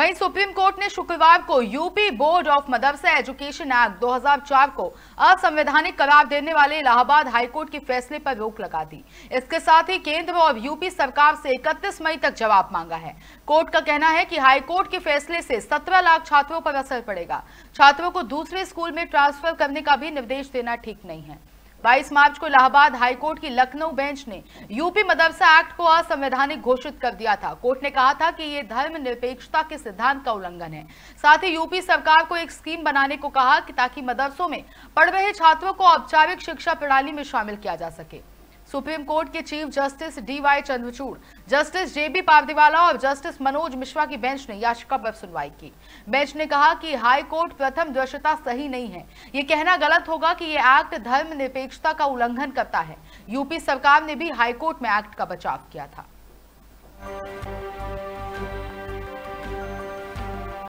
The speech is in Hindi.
वहीं सुप्रीम कोर्ट ने शुक्रवार को यूपी बोर्ड ऑफ मदरसा एजुकेशन एक्ट 2004 को असंवैधानिक करार देने वाले इलाहाबाद हाईकोर्ट के फैसले पर रोक लगा दी इसके साथ ही केंद्र और यूपी सरकार से 31 मई तक जवाब मांगा है कोर्ट का कहना है कि हाईकोर्ट के फैसले से 17 लाख छात्रों पर असर पड़ेगा छात्रों को दूसरे स्कूल में ट्रांसफर करने का भी निर्देश देना ठीक नहीं है 22 मार्च को इलाहाबाद हाईकोर्ट की लखनऊ बेंच ने यूपी मदरसा एक्ट को असंवैधानिक घोषित कर दिया था कोर्ट ने कहा था कि ये धर्म निरपेक्षता के सिद्धांत का उल्लंघन है साथ ही यूपी सरकार को एक स्कीम बनाने को कहा कि ताकि मदरसों में पढ़ रहे छात्रों को औपचारिक शिक्षा प्रणाली में शामिल किया जा सके सुप्रीम कोर्ट के chief justice DY Chandrachud justice JB Pardiwala और जस्टिस मनोज मिश्रा की बेंच ने याचिका पर सुनवाई की बेंच ने कहा कि हाई कोर्ट प्रथम दृश्यता सही नहीं है ये कहना गलत होगा कि ये एक्ट धर्म निरपेक्षता का उल्लंघन करता है यूपी सरकार ने भी हाईकोर्ट में एक्ट का बचाव किया था